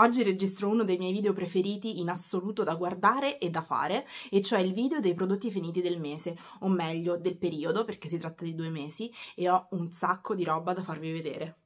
Oggi registro uno dei miei video preferiti in assoluto da guardare e da fare, e cioè il video dei prodotti finiti del mese, o meglio del periodo perché si tratta di due mesi e ho un sacco di roba da farvi vedere.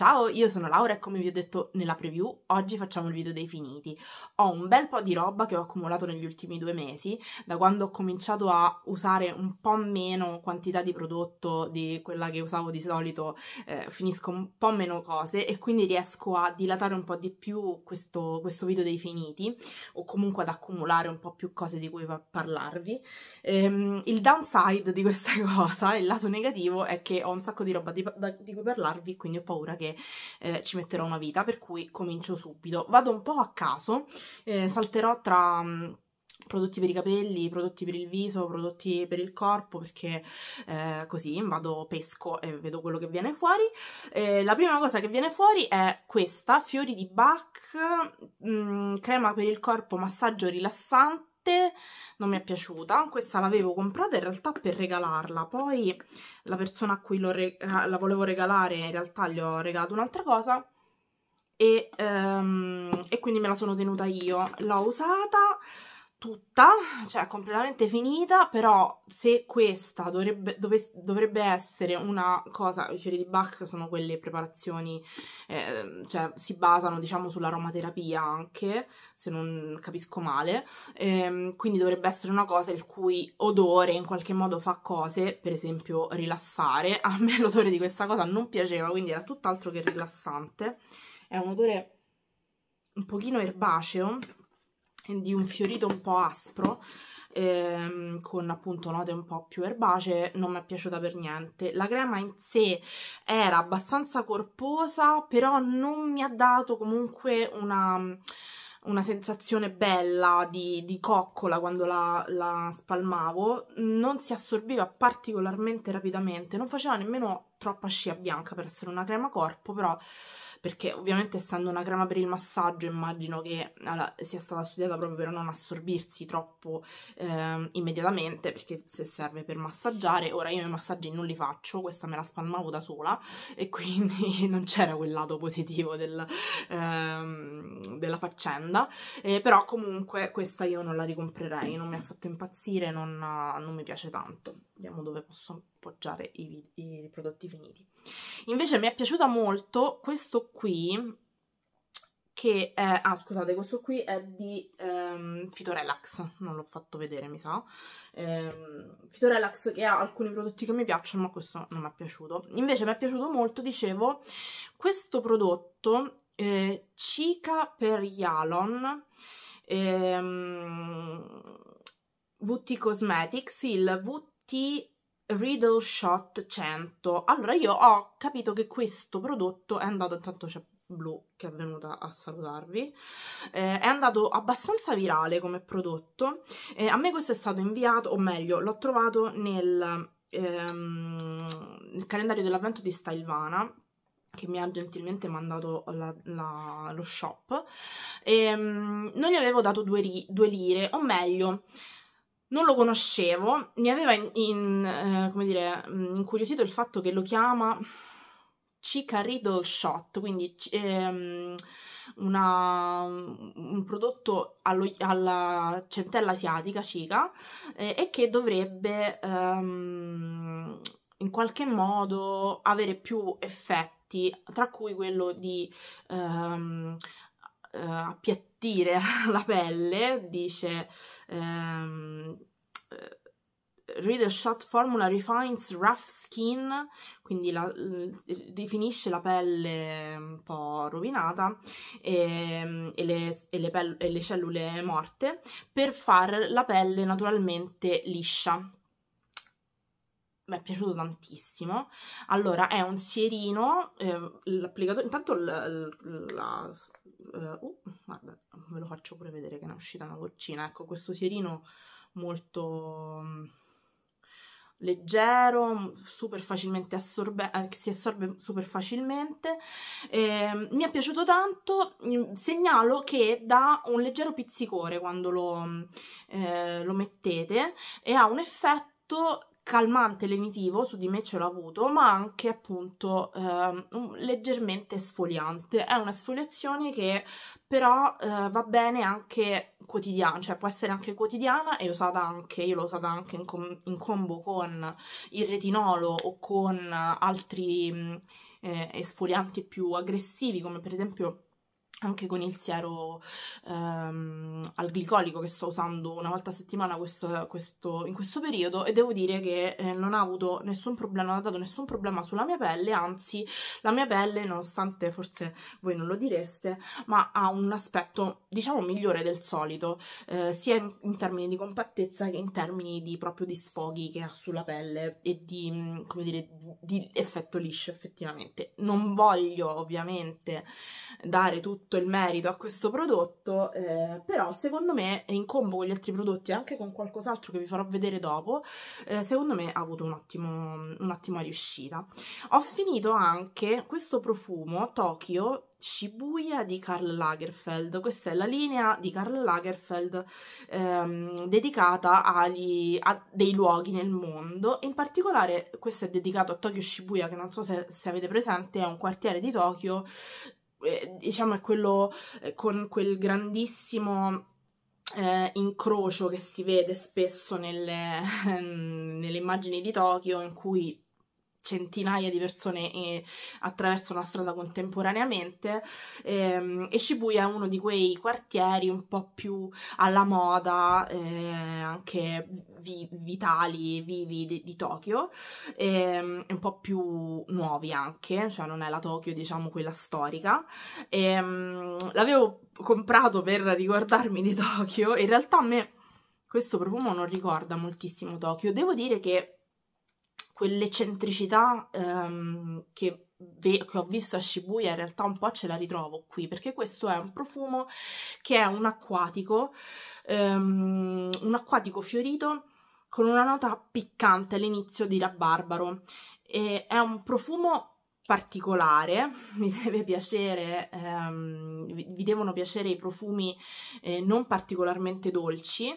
Ciao, io sono Laura e come vi ho detto nella preview, oggi facciamo il video dei finiti. Ho un bel po' di roba che ho accumulato negli ultimi due mesi, da quando ho cominciato a usare un po' meno quantità di prodotto di quella che usavo di solito, eh, finisco un po' meno cose e quindi riesco a dilatare un po' di più questo, questo video dei finiti o comunque ad accumulare un po' più cose di cui parlarvi. Ehm, il downside di questa cosa, il lato negativo, è che ho un sacco di roba di, da, di cui parlarvi, quindi ho paura che eh, ci metterò una vita, per cui comincio subito. Vado un po' a caso, eh, salterò tra... Mh, mm, prodotti per i capelli, prodotti per il viso, prodotti per il corpo, perché eh, così vado pesco e vedo quello che viene fuori. Eh, la prima cosa che viene fuori è questa, fiori di Bach, mh, mm, crema per il corpo, massaggio rilassante, niente, non mi è piaciuta. Questa l'avevo comprata in realtà per regalarla, poi la persona a cui re la volevo regalare in realtà gli ho regalato un'altra cosa e, um, e quindi me la sono tenuta io. L'ho usata tutta, cioè completamente finita, però se questa dovrebbe, dove, dovrebbe essere una cosa, i fiori di Bach sono quelle preparazioni, eh, cioè si basano diciamo sull'aromaterapia anche, se non capisco male, eh, quindi dovrebbe essere una cosa il cui odore in qualche modo fa cose, per esempio rilassare, a me l'odore di questa cosa non piaceva, quindi era tutt'altro che rilassante, è un odore un pochino erbaceo, di un fiorito un po' aspro ehm, con appunto note un po' più erbacee non mi è piaciuta per niente la crema in sé era abbastanza corposa però non mi ha dato comunque una, una sensazione bella di, di coccola quando la, la spalmavo non si assorbiva particolarmente rapidamente non faceva nemmeno troppa scia bianca per essere una crema corpo però perché ovviamente essendo una crema per il massaggio immagino che sia stata studiata proprio per non assorbirsi troppo eh, immediatamente, perché se serve per massaggiare, ora io i massaggi non li faccio, questa me la spalmavo da sola e quindi non c'era quel lato positivo del, ehm, della faccenda, eh, però comunque questa io non la ricomprerei, non mi ha fatto impazzire, non, non mi piace tanto. Vediamo dove posso appoggiare i, i prodotti finiti. Invece mi è piaciuta molto questo qui che è, ah scusate, questo qui è di ehm, Fitorelax, non l'ho fatto vedere mi sa, ehm, Fitorelax che ha alcuni prodotti che mi piacciono ma questo non mi è piaciuto, invece mi è piaciuto molto, dicevo, questo prodotto eh, Cica per Yalon, ehm, VT Cosmetics, il VT Riddle Shot 100. Allora io ho capito che questo prodotto è andato, intanto c'è Blu che è venuta a salutarvi, eh, è andato abbastanza virale come prodotto, eh, a me questo è stato inviato, o meglio l'ho trovato nel, ehm, nel calendario dell'avvento di Stylevana, che mi ha gentilmente mandato la, la, lo shop, e, ehm, non gli avevo dato due, ri, due lire, o meglio non lo conoscevo, mi aveva in, in, eh, come dire, mm, incuriosito il fatto che lo chiama Cicarido Shot, quindi ehm, una, un prodotto allo, alla centella asiatica, cica, eh, e che dovrebbe ehm, in qualche modo avere più effetti tra cui quello di ehm, eh, appiattire la pelle, dice ehm, eh, Reader Shot Formula Refines Rough Skin, quindi la, rifinisce la pelle un po' rovinata e, ehm, e, le, e, le e le cellule morte per far la pelle naturalmente liscia mi è piaciuto tantissimo. Allora, è un sierino, eh, intanto la, la, eh, oh, guarda, ve lo faccio pure vedere che ne è uscita una goccina, ecco questo sierino molto mm, leggero, super facilmente assorbe, eh, si assorbe super facilmente. Eh, mi è piaciuto tanto, mm, segnalo che dà un leggero pizzicore quando lo, mm, eh, lo mettete e ha un effetto calmante lenitivo, su di me ce l'ho avuto, ma anche appunto eh, leggermente esfoliante. È una sfoliazione che però eh, va bene anche quotidiana, cioè può essere anche quotidiana e usata anche, io l'ho usata anche in, com in, combo con il retinolo o con altri mm, eh, esfolianti più aggressivi come per esempio anche con il siero ehm, al glicolico che sto usando una volta a settimana questo, questo, in questo periodo e devo dire che eh, non ha avuto nessun problema, non ha dato nessun problema sulla mia pelle, anzi la mia pelle, nonostante forse voi non lo direste, ma ha un aspetto diciamo migliore del solito, eh, sia in, in, termini di compattezza che in termini di proprio di sfoghi che ha sulla pelle e di, mm, come dire, di, di effetto liscio effettivamente non voglio ovviamente dare tutto il merito a questo prodotto, eh, però secondo me in combo con gli altri prodotti e anche con qualcos'altro che vi farò vedere dopo, eh, secondo me ha avuto un'ottima un riuscita. Ho finito anche questo profumo Tokyo Shibuya di Karl Lagerfeld. Questa è la linea di Karl Lagerfeld ehm, dedicata agli, a dei luoghi nel mondo. In particolare, questo è dedicato a Tokyo Shibuya, che non so se, se avete presente, è un quartiere di Tokyo. Eh, diciamo è quello eh, con quel grandissimo eh, incrocio che si vede spesso nelle, nelle immagini di Tokyo in cui centinaia di persone e eh, attraverso una strada contemporaneamente ehm, e Shibuya è uno di quei quartieri un po' più alla moda eh, anche vi, vitali vivi di, di Tokyo ehm, un po' più nuovi anche cioè non è la Tokyo diciamo quella storica ehm, l'avevo comprato per ricordarmi di Tokyo in realtà a me questo profumo non ricorda moltissimo Tokyo devo dire che quell'eccentricità ehm, che, che, ho visto a Shibuya in realtà un po' ce la ritrovo qui perché questo è un profumo che è un acquatico, ehm, un acquatico fiorito con una nota piccante all'inizio di rabarbaro e è un profumo particolare, mi deve piacere, ehm, vi devono piacere i profumi eh, non particolarmente dolci,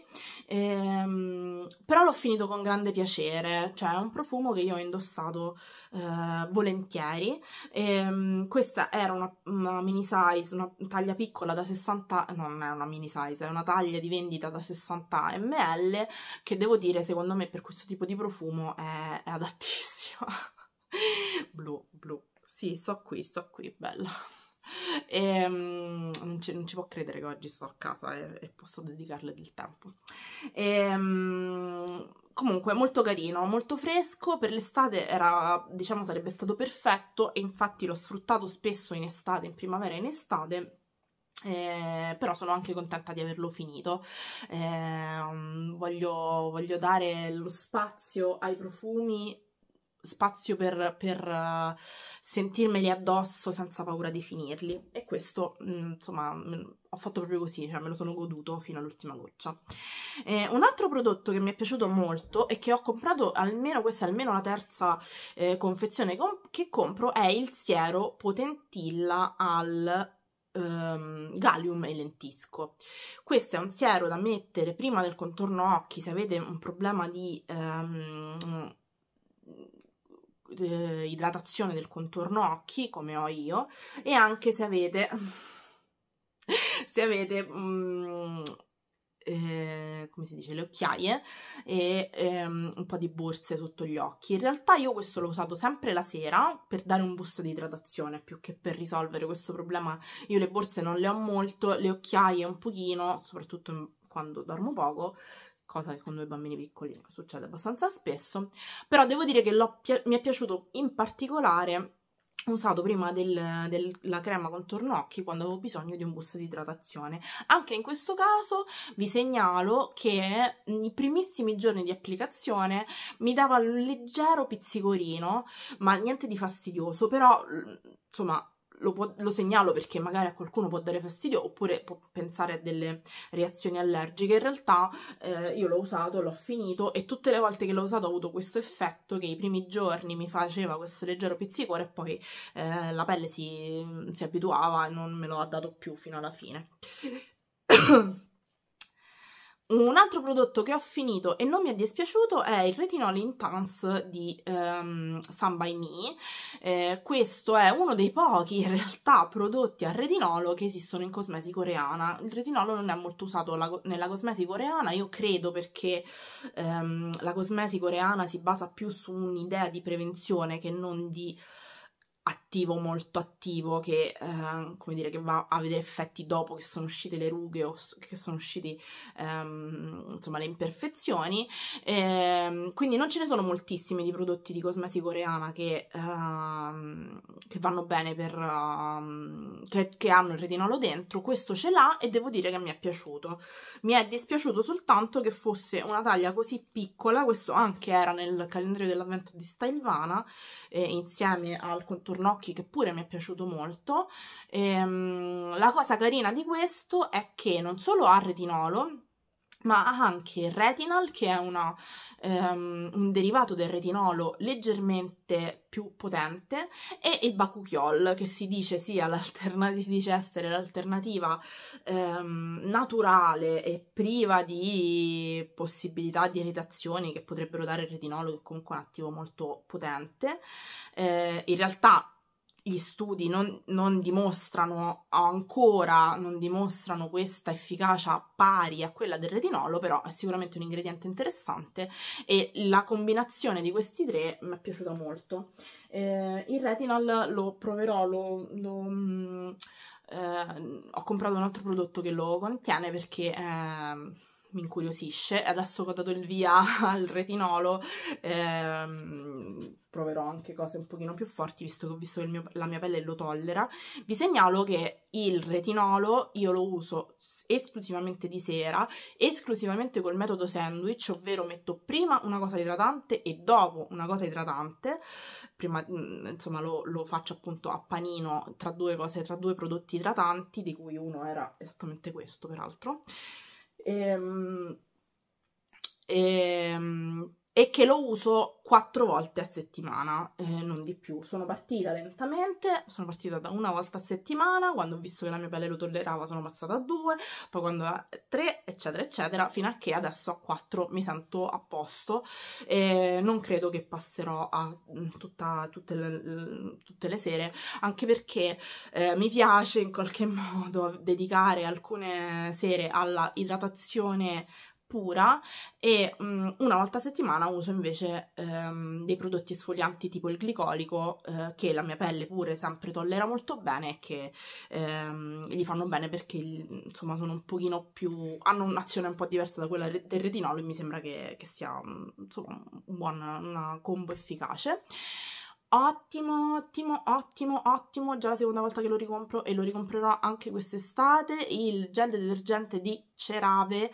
ehm, però l'ho finito con grande piacere, cioè è un profumo che io ho indossato eh, volentieri, ehm, questa era una, una, mini size, una taglia piccola da 60, non è una mini size, è una taglia di vendita da 60 ml che devo dire secondo me per questo tipo di profumo è, è adattissima. blu, blu, sì, sto qui, sto qui, bella. E, um, non, ci, non, ci, può credere che oggi sto a casa e, e posso dedicarle del tempo. E, um, comunque molto carino, molto fresco, per l'estate era, diciamo, sarebbe stato perfetto e infatti l'ho sfruttato spesso in estate, in primavera e in estate. Eh, però sono anche contenta di averlo finito eh, voglio, voglio dare lo spazio ai profumi spazio per, per eh, sentirmeli addosso senza paura di finirli e questo mm, insomma ho fatto proprio così, cioè me lo sono goduto fino all'ultima goccia. Eh, un altro prodotto che mi è piaciuto molto e che ho comprato almeno, questa è almeno la terza eh, confezione che compro è il siero potentilla al Um, gallium e lentisco. Questo è un siero da mettere prima del contorno occhi se avete un problema di um, eh, idratazione del contorno occhi come ho io e anche se avete se avete mm, eh, come si dice, le occhiaie e ehm, un po' di borse sotto gli occhi. In realtà io questo l'ho usato sempre la sera per dare un boost di idratazione più che per risolvere questo problema. Io le borse non le ho molto, le occhiaie un pochino, soprattutto quando dormo poco, cosa che con due bambini piccoli succede abbastanza spesso, però devo dire che mi è piaciuto in particolare usato prima del, della crema contorno occhi quando avevo bisogno di un busto di idratazione. Anche in questo caso vi segnalo che nei primissimi giorni di applicazione mi dava un leggero pizzicorino, ma niente di fastidioso, però insomma lo, può, lo, segnalo perché magari a qualcuno può dare fastidio oppure può pensare a delle reazioni allergiche. In realtà eh, io l'ho usato, l'ho finito e tutte le volte che l'ho usato ho avuto questo effetto che i primi giorni mi faceva questo leggero pizzicore e poi eh, la pelle si, si abituava e non me lo ha dato più fino alla fine. Un altro prodotto che ho finito e non mi è dispiaciuto è il Retinol Intense di um, ehm, Sun By Me. Eh, questo è uno dei pochi in realtà prodotti a retinolo che esistono in cosmesi coreana. Il retinolo non è molto usato la, nella cosmesi coreana, io credo perché um, la cosmesi coreana si basa più su un'idea di prevenzione che non di attivo, molto attivo, che, eh, come dire, che va a vedere effetti dopo che sono uscite le rughe o che sono uscite ehm, insomma, le imperfezioni. Eh, quindi non ce ne sono moltissimi di prodotti di cosmesi coreana che, ehm, che vanno bene per... Ehm, che, che, hanno il retinolo dentro, questo ce l'ha e devo dire che mi è piaciuto. Mi è dispiaciuto soltanto che fosse una taglia così piccola, questo anche era nel calendario dell'avvento di Stylevana, eh, insieme al contorno Tornocchi che pure mi è piaciuto molto. Ehm, la cosa carina di questo è che non solo ha retinolo, ma ha anche retinal che è una ehm, un derivato del retinolo leggermente più potente e il bakuchiol che si dice, sia si dice essere l'alternativa ehm, naturale e priva di possibilità di irritazioni che potrebbero dare il retinolo che comunque è un attivo molto potente eh, in realtà gli studi non, non, dimostrano ancora, non dimostrano questa efficacia pari a quella del retinolo, però è sicuramente un ingrediente interessante e la combinazione di questi tre mi è piaciuta molto. Eh, il retinol lo proverò, lo, lo, mm, eh, ho comprato un altro prodotto che lo contiene perché... Eh, mi incuriosisce. Adesso che ho dato il via al retinolo, ehm, proverò anche cose un pochino più forti, visto che ho visto che mio, la mia pelle lo tollera. Vi segnalo che il retinolo io lo uso esclusivamente di sera, esclusivamente col metodo sandwich, ovvero metto prima una cosa idratante e dopo una cosa idratante, prima mm, insomma lo, lo faccio appunto a panino tra due cose, tra due prodotti idratanti, di cui uno era esattamente questo peraltro, e, ehm, e, ehm, e che lo uso quattro volte a settimana, eh, non di più. Sono partita lentamente, sono partita da una volta a settimana, quando ho visto che la mia pelle lo tollerava sono passata a due, poi quando a tre, eccetera, eccetera, fino a che adesso a quattro mi sento a posto e non credo che passerò a mm, tutta, tutte, le, tutte, le, sere, anche perché eh, mi piace in qualche modo dedicare alcune sere alla idratazione pura e um, una volta a settimana uso invece um, dei prodotti esfolianti tipo il glicolico uh, che la mia pelle pure sempre tollera molto bene e che um, gli fanno bene perché insomma sono un pochino più hanno un'azione un po' diversa da quella del retinolo e mi sembra che, che sia mm, insomma, un buon, una combo efficace ottimo, ottimo, ottimo, ottimo, già la seconda volta che lo ricompro e lo ricomprerò anche quest'estate, il gel detergente di Cerave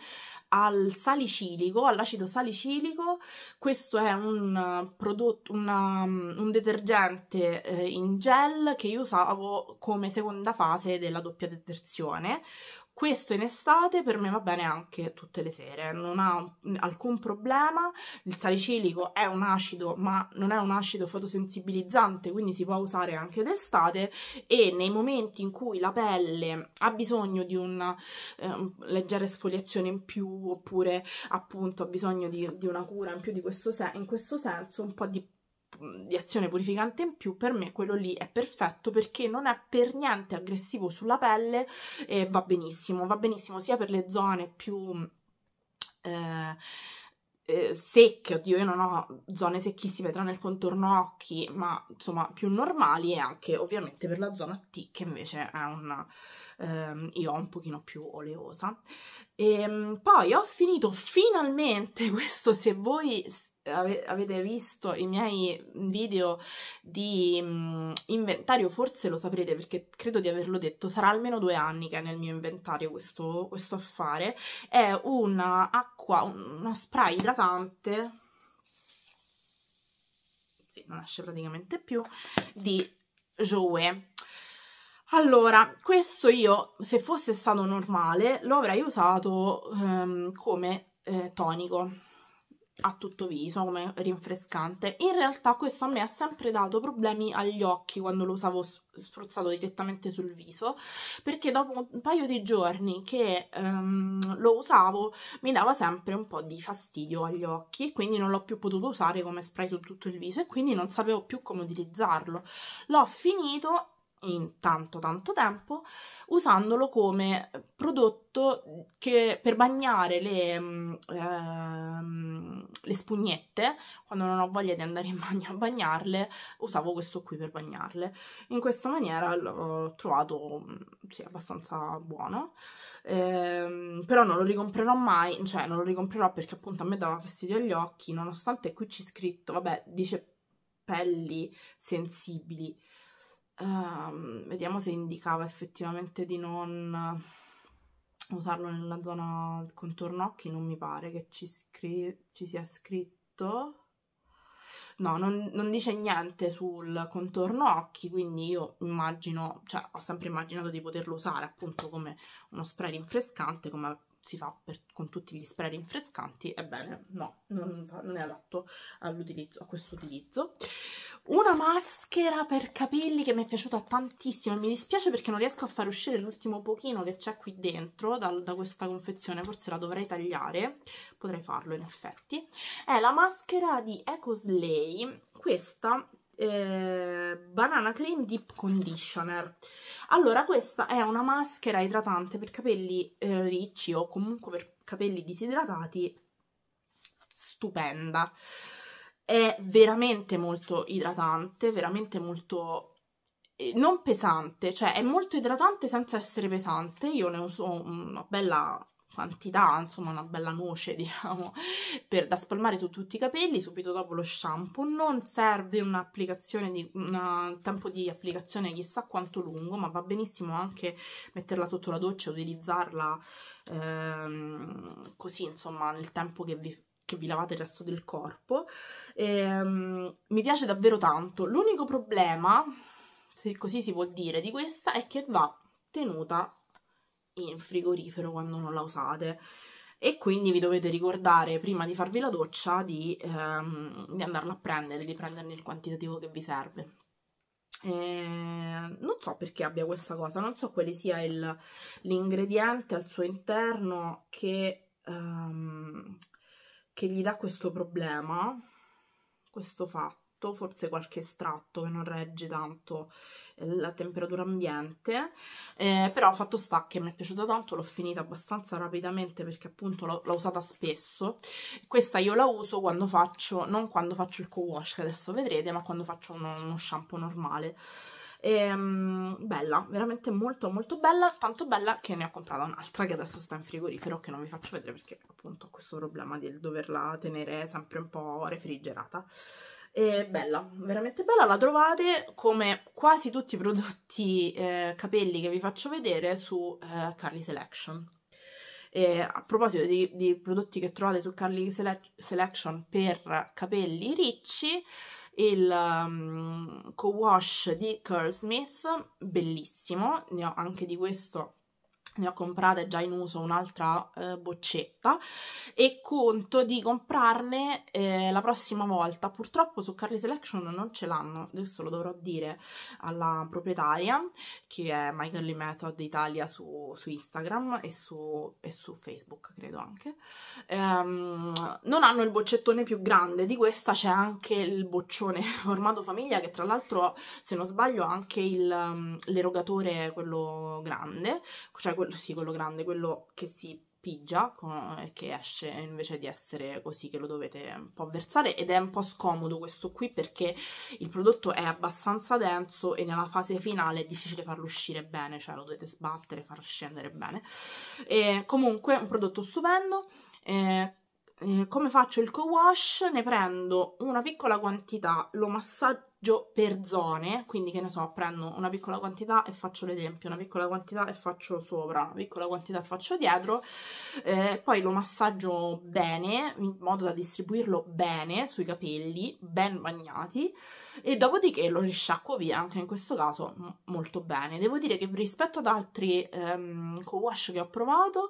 al salicilico, all'acido salicilico, questo è un eh, prodotto, una, um, un detergente eh, in gel che io usavo come seconda fase della doppia detersione, questo in estate per me va bene anche tutte le sere, non ha alcun problema. Il salicilico è un acido, ma non è un acido fotosensibilizzante, quindi si può usare anche d'estate e nei momenti in cui la pelle ha bisogno di una eh, leggera esfoliazione in più oppure appunto ha bisogno di, di una cura in più di questo in questo senso, un po' di di azione purificante in più, per me quello lì è perfetto perché non è per niente aggressivo sulla pelle e va benissimo, va benissimo sia per le zone più... Eh, eh, secche, oddio io non ho zone secchissime tranne il contorno occhi, ma insomma più normali e anche ovviamente per la zona T che invece è una, ehm, io ho un pochino più oleosa. E, ehm, poi ho finito finalmente questo se voi ave avete visto i miei video di mh, mm, inventario, forse lo saprete perché credo di averlo detto, sarà almeno due anni che è nel mio inventario questo, questo affare, è una acqua, uno spray idratante, sì, non esce praticamente più, di Jouer. Allora, questo io, se fosse stato normale, lo avrei usato um, come eh, tonico a tutto viso come rinfrescante. In realtà questo a me ha sempre dato problemi agli occhi quando lo usavo spruzzato direttamente sul viso perché dopo un paio di giorni che um, lo usavo mi dava sempre un po' di fastidio agli occhi e quindi non l'ho più potuto usare come spray su tutto il viso e quindi non sapevo più come utilizzarlo. L'ho finito in tanto tanto tempo usandolo come prodotto che per bagnare le, ehm, le spugnette quando non ho voglia di andare in bagno a bagnarle usavo questo qui per bagnarle in questa maniera l'ho trovato mm, sì, abbastanza buono ehm, però non lo ricomprerò mai cioè non lo ricomprerò perché appunto a me dava fastidio agli occhi nonostante qui c'è scritto vabbè dice pelli sensibili Ehm, vediamo se indicava effettivamente di non usarlo nella zona contorno occhi, non mi pare che ci, ci sia scritto. No, non, non, dice niente sul contorno occhi, quindi io immagino, cioè ho sempre immaginato di poterlo usare appunto come uno spray rinfrescante, come si fa per, con tutti gli spray rinfrescanti, ebbene no, non, non è adatto a questo utilizzo. Una maschera per capelli che mi è piaciuta tantissimo e mi dispiace perché non riesco a far uscire l'ultimo pochino che c'è qui dentro da, da, questa confezione, forse la dovrei tagliare, potrei farlo in effetti. È la maschera di Ecoslay, questa eh, Banana Cream Deep Conditioner. Allora, questa è una maschera idratante per capelli eh, ricci o comunque per capelli disidratati, stupenda. È veramente molto idratante, veramente molto eh, non pesante, cioè è molto idratante senza essere pesante. Io ne uso una bella quantità, insomma una bella noce diciamo, per, da spalmare su tutti i capelli subito dopo lo shampoo, non serve un'applicazione di un tempo di applicazione chissà quanto lungo, ma va benissimo anche metterla sotto la doccia, utilizzarla ehm, così insomma nel tempo che vi vi lavate il resto del corpo. E, um, mi piace davvero tanto. L'unico problema, se così si può dire, di questa è che va tenuta in frigorifero quando non la usate e quindi vi dovete ricordare prima di farvi la doccia di, ehm, di andarla a prendere, di prenderne il quantitativo che vi serve. E non so perché abbia questa cosa, non so quale sia l'ingrediente al suo interno che, ehm, che gli dà questo problema, questo fatto sotto, forse qualche estratto che non regge tanto eh, la temperatura ambiente, eh, però fatto sta che mi è piaciuta tanto, l'ho finita abbastanza rapidamente perché appunto l'ho usata spesso, questa io la uso quando faccio, non quando faccio il co-wash che adesso vedrete, ma quando faccio uno, uno shampoo normale. E, ehm, bella, veramente molto molto bella, tanto bella che ne ho comprata un'altra che adesso sta in frigorifero che non vi faccio vedere perché appunto ho questo problema di doverla tenere sempre un po' refrigerata è bella, veramente bella, la trovate come quasi tutti i prodotti eh, capelli che vi faccio vedere su eh, Carly Selection. E a proposito di, di, prodotti che trovate su Carly Sele Selection per capelli ricci, il um, co-wash di Curlsmith, Smith, bellissimo, ne ho anche di questo ne ho comprate già in uso un'altra eh, boccetta e conto di comprarne eh, la prossima volta purtroppo su Carly Selection non ce l'hanno adesso lo dovrò dire alla proprietaria che è My Curly Method Italia su, su Instagram e su, e su, Facebook credo anche ehm, non hanno il boccettone più grande di questa c'è anche il boccione formato famiglia che tra l'altro se non sbaglio ha anche ehm, l'erogatore quello grande cioè quello sì, quello grande, quello che si pigia e eh, che esce invece di essere così che lo dovete un po' versare ed è un po' scomodo questo qui perché il prodotto è abbastanza denso e nella fase finale è difficile farlo uscire bene, cioè lo dovete sbattere, far scendere bene. E comunque un prodotto stupendo. Eh, eh, come faccio il co-wash? Ne prendo una piccola quantità, lo massaggio monitoraggio per zone, quindi che ne so, prendo una piccola quantità e faccio l'esempio, una piccola quantità e faccio sopra, una piccola quantità e faccio dietro, eh, poi lo massaggio bene, in modo da distribuirlo bene sui capelli, ben bagnati, e dopodiché lo risciacquo via, anche in questo caso molto bene. Devo dire che rispetto ad altri ehm, co-wash che ho provato,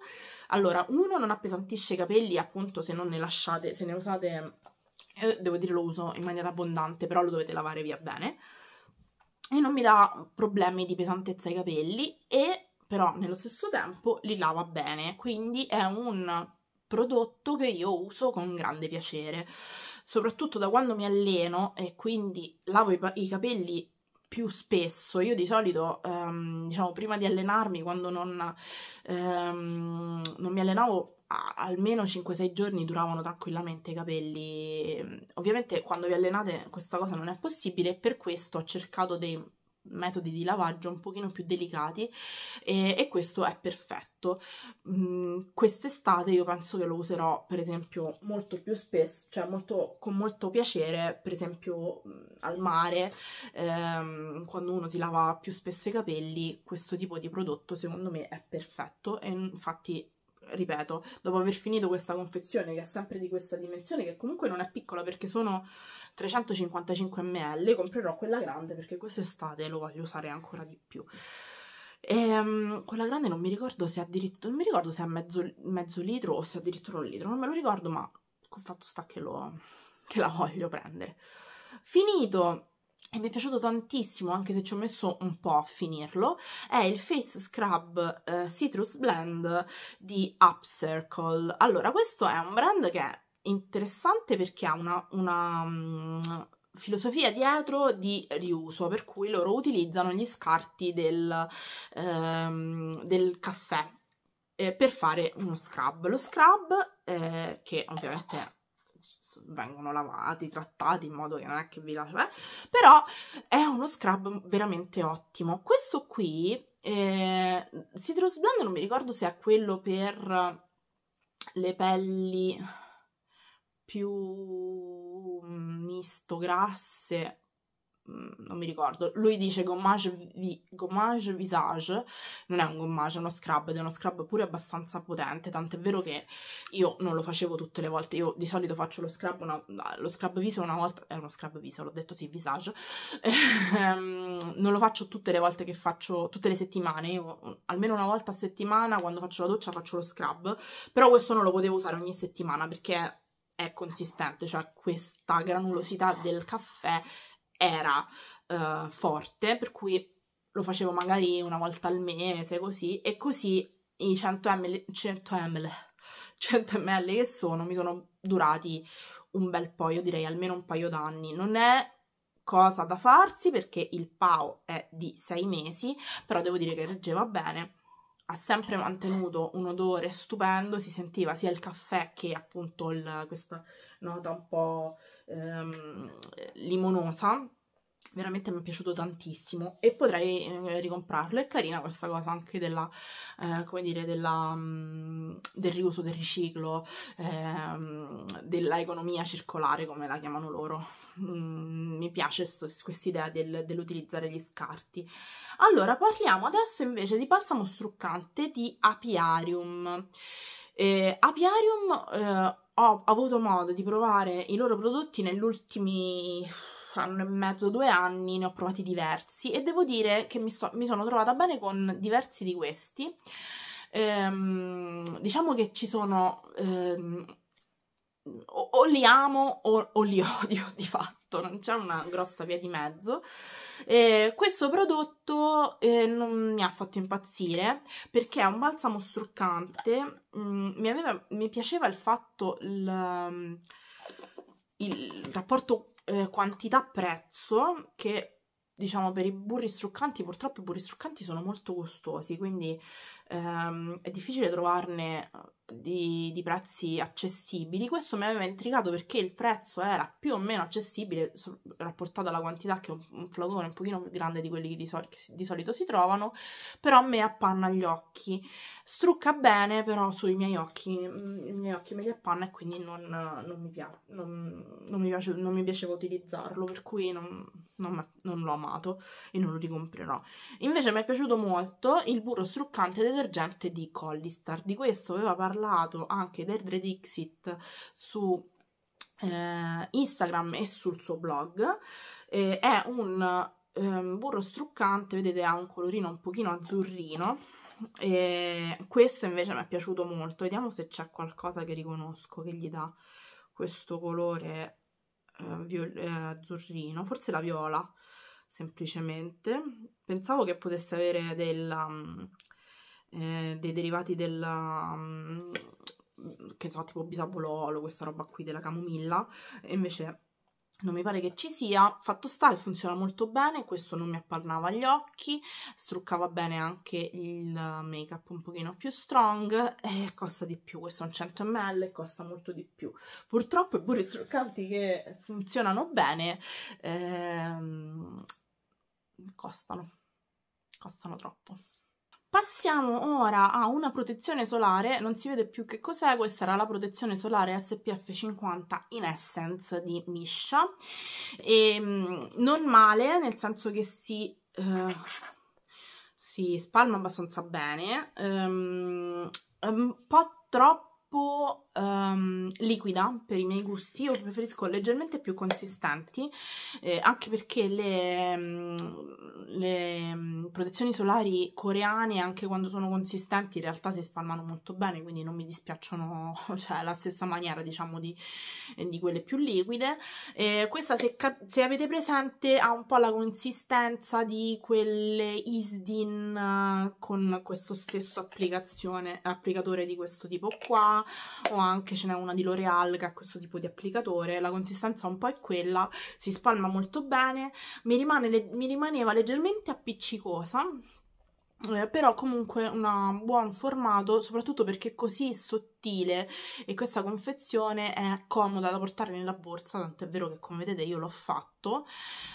allora, uno non appesantisce i capelli, appunto, se non ne lasciate, se ne usate devo dire lo uso in maniera abbondante, però lo dovete lavare via bene, e non mi dà problemi di pesantezza ai capelli e però nello stesso tempo li lava bene, quindi è un prodotto che io uso con grande piacere, soprattutto da quando mi alleno e quindi lavo i, i capelli più spesso. Io di solito, ehm, diciamo, prima di allenarmi, quando non, ehm, non mi allenavo, almeno 5-6 giorni duravano tranquillamente i capelli. Ovviamente quando vi allenate questa cosa non è possibile, per questo ho cercato dei metodi di lavaggio un pochino più delicati e, e questo è perfetto. Mm, Quest'estate io penso che lo userò per esempio molto più spesso, cioè molto, con molto piacere, per esempio mm, al mare, ehm, quando uno si lava più spesso i capelli, questo tipo di prodotto secondo me è perfetto e infatti ripeto, dopo aver finito questa confezione che è sempre di questa dimensione, che comunque non è piccola perché sono 355 ml, comprerò quella grande perché quest'estate lo voglio usare ancora di più. E, um, quella grande non mi ricordo se addirittura, non mi ricordo se è mezzo, mezzo litro o se addirittura un litro, non me lo ricordo, ma ho fatto sta che, lo, che la voglio prendere. Finito e mi è piaciuto tantissimo, anche se ci ho messo un po' a finirlo, è il Face Scrub eh, Citrus Blend di Upcircle. Allora, questo è un brand che è interessante perché ha una, una um, filosofia dietro di riuso, per cui loro utilizzano gli scarti del, um, del caffè eh, per fare uno scrub. Lo scrub, eh, che ovviamente vengono lavati, trattati in modo che non è che vi lascia, eh? però è uno scrub veramente ottimo. Questo qui, eh, Citrus Blend, non mi ricordo se è quello per le pelli più mm, misto grasse Mm, non mi ricordo, lui dice gommage, vi, gommage visage, non è un gommage, è uno scrub, ed è uno scrub pure abbastanza potente, tant'è vero che io non lo facevo tutte le volte, io di solito faccio lo scrub, una, lo scrub viso una volta, è uno scrub viso, l'ho detto sì, visage, ehm, non lo faccio tutte le volte che faccio, tutte le settimane, io almeno una volta a settimana quando faccio la doccia faccio lo scrub, però questo non lo potevo usare ogni settimana perché è consistente, cioè questa granulosità del caffè era uh, forte, per cui lo facevo magari una volta al mese, così, e così i 100 ml, 100 ml, 100 ml che sono mi sono durati un bel po', io direi almeno un paio d'anni. Non è cosa da farsi perché il PAO è di 6 mesi, però devo dire che reggeva bene. Ha sempre mantenuto un odore stupendo, si sentiva sia il caffè che appunto il, questa nota un po' ehm, limonosa veramente mi è piaciuto tantissimo e potrei eh, ricomprarlo è carina questa cosa anche della eh, come dire della, mh, mm, del riuso del riciclo eh, dell'economia circolare come la chiamano loro mm, mi piace quest'idea del, dell'utilizzare gli scarti allora parliamo adesso invece di balsamo struccante di apiarium eh, Apiarium eh, ho avuto modo di provare i loro prodotti negli ultimi anno e mezzo, due anni, ne ho provati diversi e devo dire che mi, so, mi sono trovata bene con diversi di questi. Ehm, diciamo che ci sono ehm, o, o li amo o, o, li odio di fatto, non c'è una grossa via di mezzo. Eh, questo prodotto eh, non mi ha fatto impazzire perché è un balsamo struccante, mm, mi, aveva, mi, piaceva il fatto, il, il rapporto eh, quantità-prezzo che diciamo per i burri struccanti purtroppo i burri struccanti sono molto costosi quindi ehm, è difficile trovarne di, di, prezzi accessibili. Questo mi aveva intrigato perché il prezzo era più o meno accessibile rapportato alla quantità che è un, un flacone un pochino più grande di quelli che di, sol che di, solito si trovano, però a me appanna gli occhi. Strucca bene, però sui miei occhi, mm, i miei occhi me li appanna e quindi non, non, mi, pia non, non mi, piace, non mi piaceva utilizzarlo, per cui non, l'ho amato e non lo ricomprerò. Invece mi è piaciuto molto il burro struccante detergente di Collistar, di questo aveva parlato parlato anche per Dredixit su eh, Instagram e sul suo blog, eh, è un ehm, burro struccante, vedete ha un colorino un pochino azzurrino, e questo invece mi è piaciuto molto, vediamo se c'è qualcosa che riconosco che gli dà questo colore eh, eh azzurrino, forse la viola semplicemente, pensavo che potesse avere del, mm, eh, dei derivati del mm, che so, tipo bisabololo, questa roba qui della camomilla, e invece non mi pare che ci sia, fatto sta che funziona molto bene, questo non mi appannava gli occhi, struccava bene anche il make up un pochino più strong e costa di più, questo è un 100 ml e costa molto di più. Purtroppo pure i struccanti che funzionano bene ehm, costano, costano troppo. Passiamo ora a una protezione solare, non si vede più che cos'è, questa era la protezione solare SPF 50 in Essence di Misha, e, ehm, non male nel senso che si... Eh, si spalma abbastanza bene, um, un po' troppo troppo um, liquida per i miei gusti, io preferisco leggermente più consistenti, eh, anche perché le, ehm, le, ehm, protezioni solari coreane, anche quando sono consistenti, in realtà si spalmano molto bene, quindi non mi dispiacciono, cioè, la stessa maniera, diciamo, di, eh, di quelle più liquide. Eh, questa, se, se, avete presente, ha un po' la consistenza di quelle Isdin eh, con questo stesso applicatore di questo tipo qua, o anche ce n'è una di L'Oreal che ha questo tipo di applicatore, la consistenza un po' è quella, si spalma molto bene, mi, rimane, mi rimaneva leggermente appiccicosa eh, però comunque un buon formato soprattutto perché è così sottile e questa confezione è comoda da portare nella borsa tant'è vero che come vedete io l'ho fatto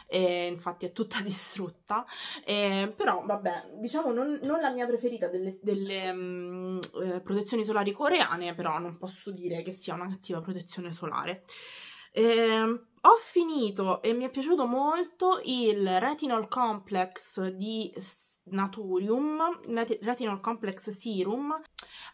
eh, infatti è tutta distrutta eh, però vabbè diciamo non, non, la mia preferita delle, delle mh, mm, eh, protezioni solari coreane però non posso dire che sia una cattiva protezione solare ehm, ho finito e mi è piaciuto molto il Retinol Complex di Naturium, Retinol Complex Serum.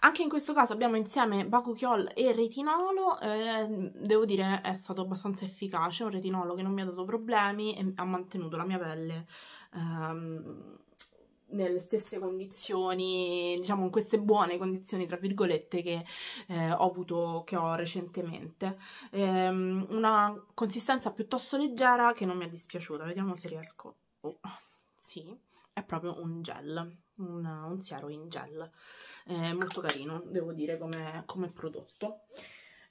Anche in questo caso abbiamo insieme Bakuchiol e retinolo, eh, devo dire è stato abbastanza efficace, un retinolo che non mi ha dato problemi e ha mantenuto la mia pelle ehm, nelle stesse condizioni, diciamo in queste buone condizioni tra virgolette che eh, ho avuto, che ho recentemente. Ehm, una consistenza piuttosto leggera che non mi è dispiaciuta, vediamo se riesco... Oh, sì è proprio un gel, una, un siero in gel, è molto carino, devo dire, come, come prodotto.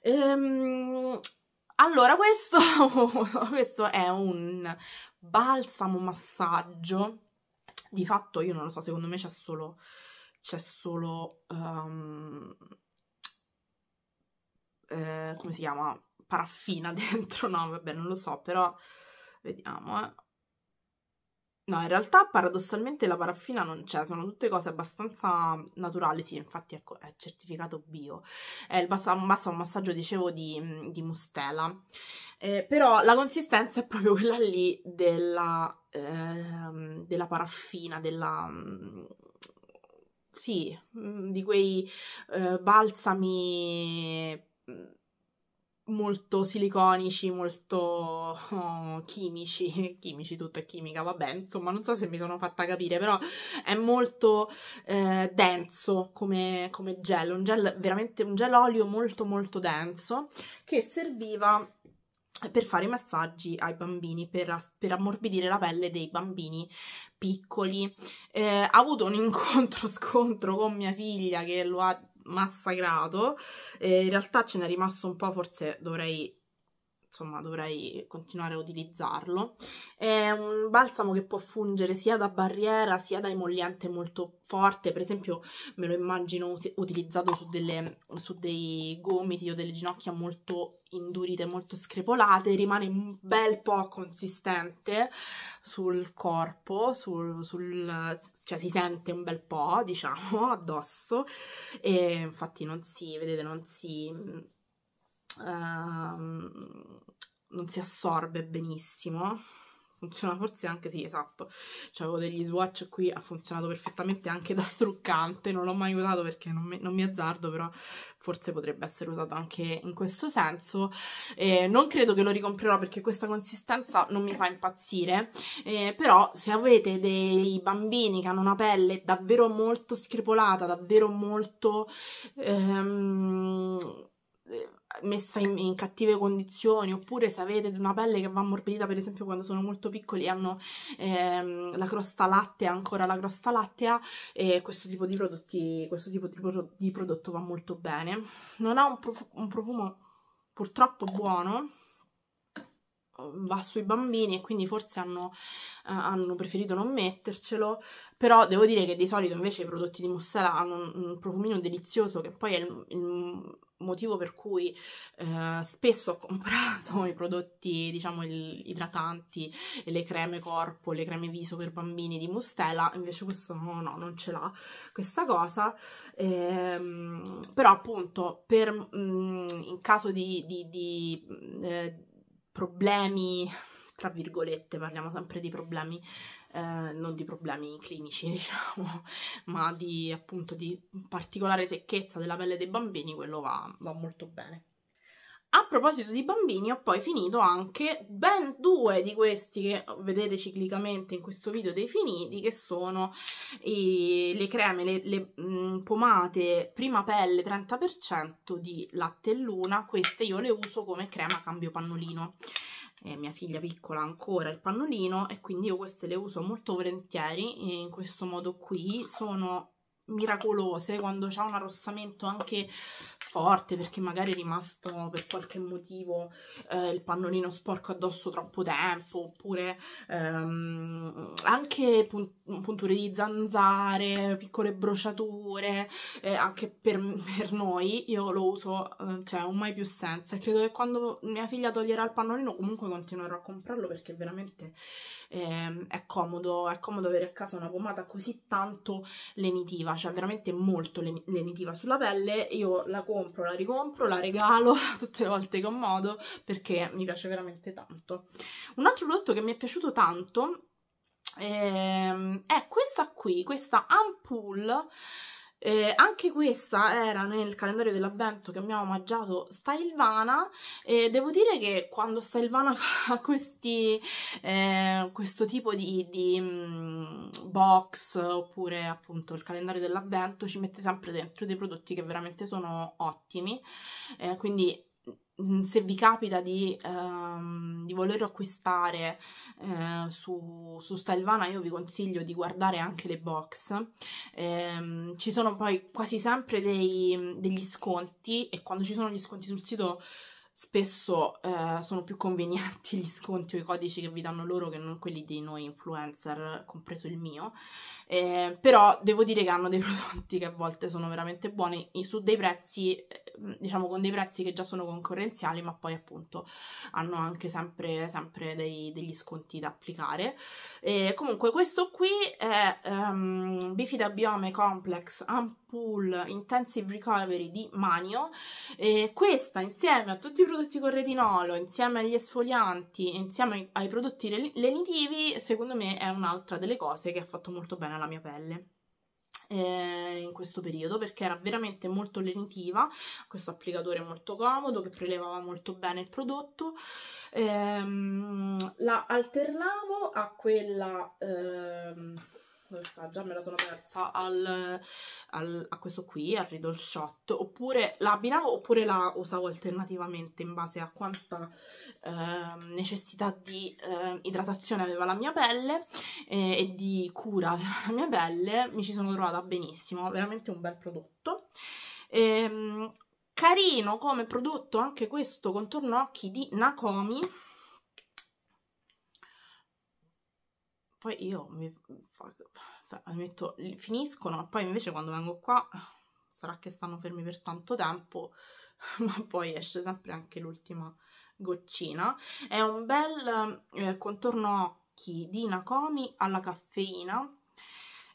Ehm, allora, questo, questo è un balsamo massaggio, di fatto io non lo so, secondo me c'è solo, c'è solo, um, eh, come si chiama, paraffina dentro, no vabbè non lo so, però vediamo eh. No, in realtà paradossalmente la paraffina non c'è, sono tutte cose abbastanza naturali, sì, infatti ecco, è certificato bio. Eh, basta, basta, un massaggio, dicevo, di, mm, di mustela. Eh, però la consistenza è proprio quella lì della, eh, della paraffina, della... Mm, sì, mm, di quei eh, balsami molto siliconici, molto oh, chimici, chimici, tutto è chimica, vabbè, insomma, non so se mi sono fatta capire, però è molto eh, denso come, come gel, un gel veramente un gel olio molto molto denso che serviva per fare i massaggi ai bambini, per, per, ammorbidire la pelle dei bambini piccoli. Eh, ha avuto un incontro scontro con mia figlia che lo ha massacrato, eh, in realtà ce n'è rimasto un po', forse dovrei insomma dovrei continuare a utilizzarlo. È un balsamo che può fungere sia da barriera sia da emolliente molto forte, per esempio me lo immagino utilizzato su, delle, su dei gomiti o delle ginocchia molto indurite, molto screpolate, rimane un bel po' consistente sul corpo, sul, sul, cioè si sente un bel po', diciamo, addosso e infatti non si, vedete, non si Ehm, non si assorbe benissimo funziona forse anche sì, esatto. Cioè, avevo degli swatch qui, ha funzionato perfettamente anche da struccante, non l'ho mai usato perché non mi, non mi, azzardo, però forse potrebbe essere usato anche in questo senso. Eh, non credo che lo ricomprerò perché questa consistenza non mi fa impazzire, eh, però se avete dei bambini che hanno una pelle davvero molto screpolata, davvero molto... Ehm, messa in, in, cattive condizioni oppure se avete una pelle che va ammorbidita per esempio quando sono molto piccoli hanno ehm, la crosta lattea ancora la crosta lattea eh, questo tipo di prodotti questo tipo di, pro di, prodotto va molto bene non ha un, prof un profumo purtroppo buono ehm, va sui bambini e quindi forse hanno, eh, hanno, preferito non mettercelo però devo dire che di solito invece i prodotti di Mussella hanno un, un profumino delizioso che poi è il, il motivo per cui eh, spesso ho comprato i prodotti, diciamo, il, idratanti, le creme corpo, le creme viso per bambini di Mustela, invece questo no, no non ce l'ha questa cosa, ehm, però appunto per, mh, mm, in caso di, di, di eh, problemi, tra virgolette, parliamo sempre di problemi eh, non di problemi clinici, diciamo, ma di appunto di particolare secchezza della pelle dei bambini, quello va, va molto bene. A proposito di bambini, ho poi finito anche ben due di questi che vedete ciclicamente in questo video definiti, che sono i, le creme, le, le mh, mm, pomate prima pelle 30% di latte e luna. Queste io le uso come crema cambio pannolino eh, mia figlia piccola ha ancora il pannolino e quindi io queste le uso molto volentieri in questo modo qui sono miracolose quando c'è un arrossamento anche forte perché magari è rimasto per qualche motivo eh, il pannolino sporco addosso troppo tempo oppure ehm, anche punt punture di zanzare, piccole bruciature eh, anche per, per, noi, io lo uso, eh, cioè ho mai più senza e credo che quando mia figlia toglierà il pannolino comunque continuerò a comprarlo perché veramente ehm, è comodo, è comodo avere a casa una pomata così tanto lenitiva, cioè veramente molto lenitiva sulla pelle, io la compro compro, la ricompro, la regalo tutte le volte che ho modo perché mi piace veramente tanto. Un altro prodotto che mi è piaciuto tanto ehm, è questa qui, questa ampoule eh, anche questa era nel calendario dell'avvento che abbiamo omaggiato Stylvana e eh, devo dire che quando Stylvana fa questi, eh, questo tipo di, di um, box oppure appunto il calendario dell'avvento ci mette sempre dentro dei prodotti che veramente sono ottimi eh, quindi Mm, se vi capita di, ehm, di voler acquistare eh, su, su Stylevana io vi consiglio di guardare anche le box eh, ci sono poi quasi sempre dei, degli sconti e quando ci sono gli sconti sul sito spesso eh, sono più convenienti gli sconti o i codici che vi danno loro che non quelli di noi influencer, compreso il mio, eh, però devo dire che hanno dei prodotti che a volte sono veramente buoni su dei prezzi, eh, diciamo con dei prezzi che già sono concorrenziali, ma poi appunto hanno anche sempre, sempre dei, degli sconti da applicare. E comunque questo qui è um, Bifida Biome Complex Ampoule Intensive Recovery di Manio e questa insieme a tutti tutti i prodotti con retinolo insieme agli esfolianti e insieme ai prodotti lenitivi, secondo me è un'altra delle cose che ha fatto molto bene alla mia pelle eh, in questo periodo perché era veramente molto lenitiva questo applicatore molto comodo che prelevava molto bene il prodotto ehm, la alternavo a quella ehm, dove Già me la sono persa al, al, a questo qui, al Riddle Shot, oppure la abbinavo oppure la usavo alternativamente in base a quanta eh, necessità di eh, idratazione aveva la mia pelle eh, e di cura aveva la mia pelle, mi ci sono trovata benissimo, veramente un bel prodotto. Ehm, carino come prodotto anche questo contorno occhi di Nakomi poi io mi metto, finiscono, ma poi invece quando vengo qua sarà che stanno fermi per tanto tempo, ma poi esce sempre anche l'ultima goccina. È un bel eh, contorno occhi di Nakomi alla caffeina.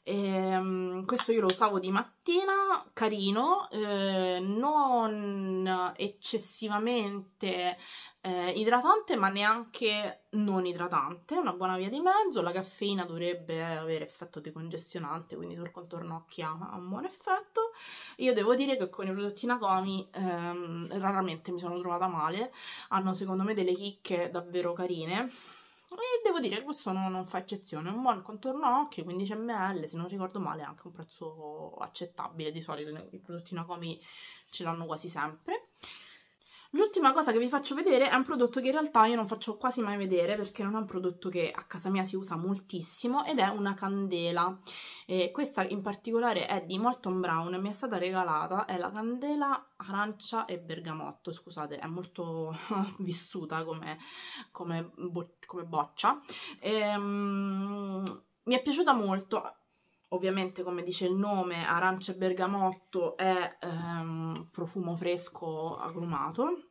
E, ehm, questo io lo usavo di mattina, carino, eh, non eccessivamente eh, idratante ma neanche non idratante, una buona via di mezzo, la caffeina dovrebbe avere effetto decongestionante quindi sul contorno occhi ha un buon effetto, io devo dire che con i prodotti Nakomi ehm, raramente mi sono trovata male, hanno secondo me delle chicche davvero carine e devo dire che questo non, non, fa eccezione, è un buon contorno a occhio, 15 ml, se non ricordo male, è anche un prezzo accettabile, di solito i prodotti Nakomi ce l'hanno quasi sempre. L'ultima cosa che vi faccio vedere è un prodotto che in realtà io non faccio quasi mai vedere perché non è un prodotto che a casa mia si usa moltissimo ed è una candela. E questa in particolare è di Molton Brown e mi è stata regalata, è la candela arancia e bergamotto, scusate, è molto vissuta come, come, bo come boccia. E, um, mi è piaciuta molto, Ovviamente, come dice il nome, arancia e bergamotto è ehm, profumo fresco agrumato.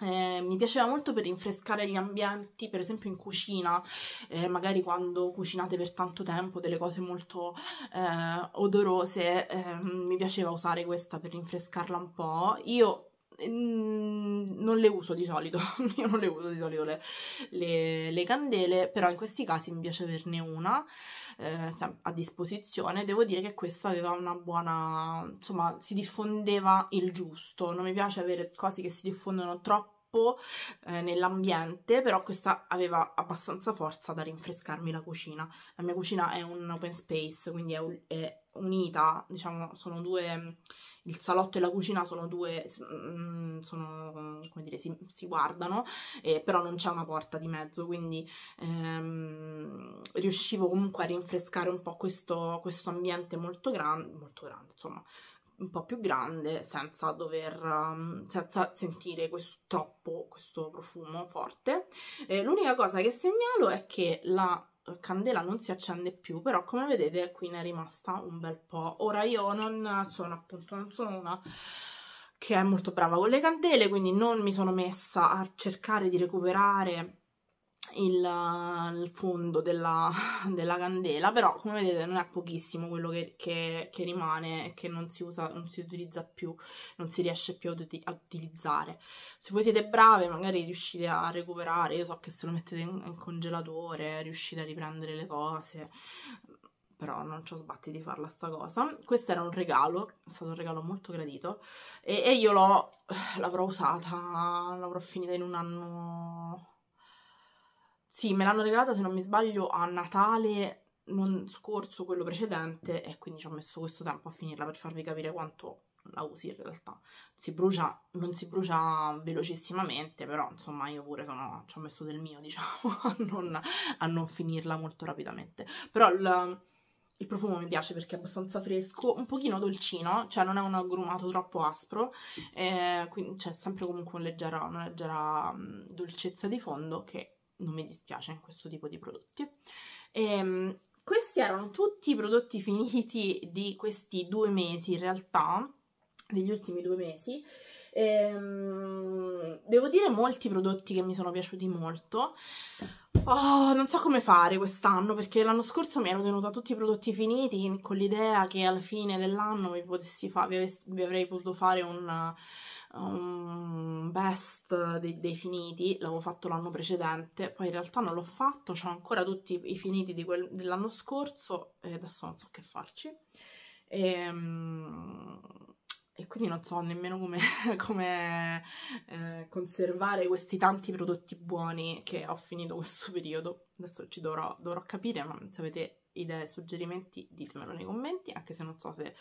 Eh, mi piaceva molto per rinfrescare gli ambienti, per esempio in cucina, eh, magari quando cucinate per tanto tempo delle cose molto eh, odorose, ehm, mi piaceva usare questa per rinfrescarla un po'. Io Ehm, non le uso di solito, io non le uso di solito le, le, le, candele, però in questi casi mi piace averne una eh, a disposizione. Devo dire che questa aveva una buona, insomma, si diffondeva il giusto. Non mi piace avere cose che si diffondono troppo troppo eh, nell'ambiente, però questa aveva abbastanza forza da rinfrescarmi la cucina. La mia cucina è un open space, quindi è, un, è unita, diciamo, sono due, il salotto e la cucina sono due, mm, sono, come dire, si, si guardano, eh, però non c'è una porta di mezzo, quindi ehm, riuscivo comunque a rinfrescare un po' questo, questo ambiente molto grande, molto grande, insomma, un po' più grande senza dover um, senza sentire questo, troppo questo profumo forte eh, l'unica cosa che segnalo è che la candela non si accende più però come vedete qui ne è rimasta un bel po' ora io non sono appunto non sono una che è molto brava con le candele quindi non mi sono messa a cercare di recuperare il, il fondo della, della, candela, però come vedete non è pochissimo quello che, che, che rimane e che non si, usa, non si utilizza più, non si riesce più a utilizzare. Se voi siete brave magari riuscite a recuperare, io so che se lo mettete in, in congelatore riuscite a riprendere le cose, però non ci ho sbatti di farla sta cosa. Questo era un regalo, è stato un regalo molto gradito e, e io l'avrò usata, l'avrò finita in un anno sì, me l'hanno regalata se non mi sbaglio a Natale non scorso, quello precedente, e quindi ci ho messo questo tempo a finirla per farvi capire quanto la usi in realtà. Si brucia, non si brucia velocissimamente, però insomma io pure sono, ci ho messo del mio, diciamo, a non, a non finirla molto rapidamente. Però il, il, profumo mi piace perché è abbastanza fresco, un pochino dolcino, cioè non è un agrumato troppo aspro, eh, quindi c'è sempre comunque un leggera, una leggera dolcezza di fondo che non mi dispiace in questo tipo di prodotti. E, ehm, questi erano tutti i prodotti finiti di questi due mesi in realtà, degli ultimi due mesi. Ehm, devo dire molti prodotti che mi sono piaciuti molto. Oh, non so come fare quest'anno perché l'anno scorso mi ero tenuta tutti i prodotti finiti con l'idea che alla fine dell'anno vi, vi, vi, avrei potuto fare un un best dei, dei finiti, l'avevo fatto l'anno precedente, poi in realtà non l'ho fatto, ho ancora tutti i finiti dell'anno scorso e adesso non so che farci. E, ehm, e quindi non so nemmeno come, come eh, conservare questi tanti prodotti buoni che ho finito questo periodo. Adesso ci dovrò, dovrò capire, ma se avete idee, suggerimenti, ditemelo nei commenti, anche se non so se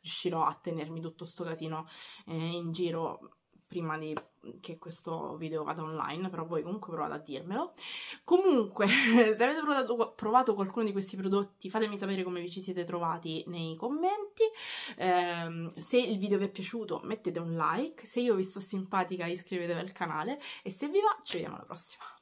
riuscirò a tenermi tutto sto casino eh, in giro prima di, che questo video vada online, però voi comunque provate a dirmelo. Comunque, se avete provato, provato, qualcuno di questi prodotti, fatemi sapere come vi ci siete trovati nei commenti. Eh, se il video vi è piaciuto, mettete un like. Se io vi sto simpatica, iscrivetevi al canale. E se vi va, ci vediamo alla prossima.